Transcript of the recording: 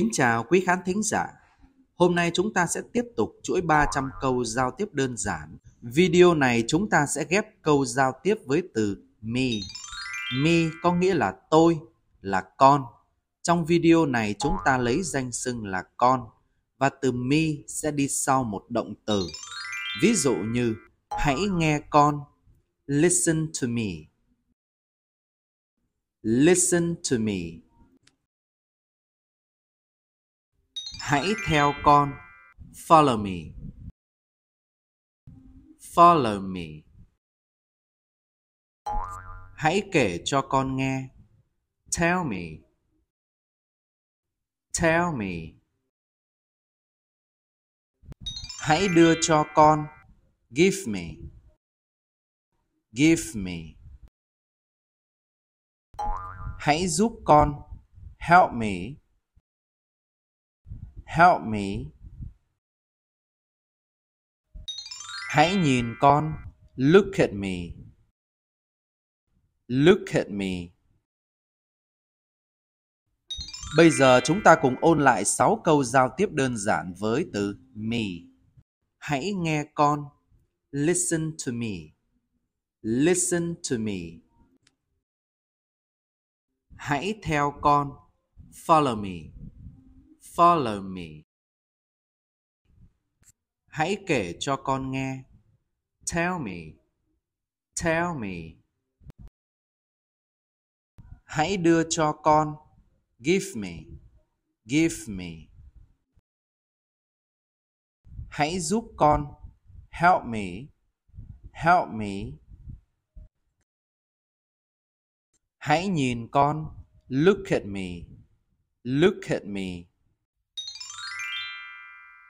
Kính chào quý khán thính giả. Hôm nay chúng ta sẽ tiếp tục chuỗi 300 câu giao tiếp đơn giản. Video này chúng ta sẽ ghép câu giao tiếp với từ me. Me có nghĩa là tôi, là con. Trong video này chúng ta lấy danh xưng là con và từ me sẽ đi sau một động từ. Ví dụ như hãy nghe con, listen to me. Listen to me. Hãy theo con. Follow me. Follow me. Hãy kể cho con nghe. Tell me. Tell me. Hãy đưa cho con. Give me. Give me. Hãy giúp con. Help me help me. Hãy nhìn con, look at me. Look at me. Bây giờ chúng ta cùng ôn lại sáu câu giao tiếp đơn giản với từ me. Hãy nghe con. Listen to me. Listen to me. Hãy theo con. Follow me. Follow me. Hãy kể cho con nghe. Tell me. Tell me. Hãy đưa cho con. Give me. Give me. Hãy giúp con. Help me. Help me. Hãy nhìn con. Look at me. Look at me.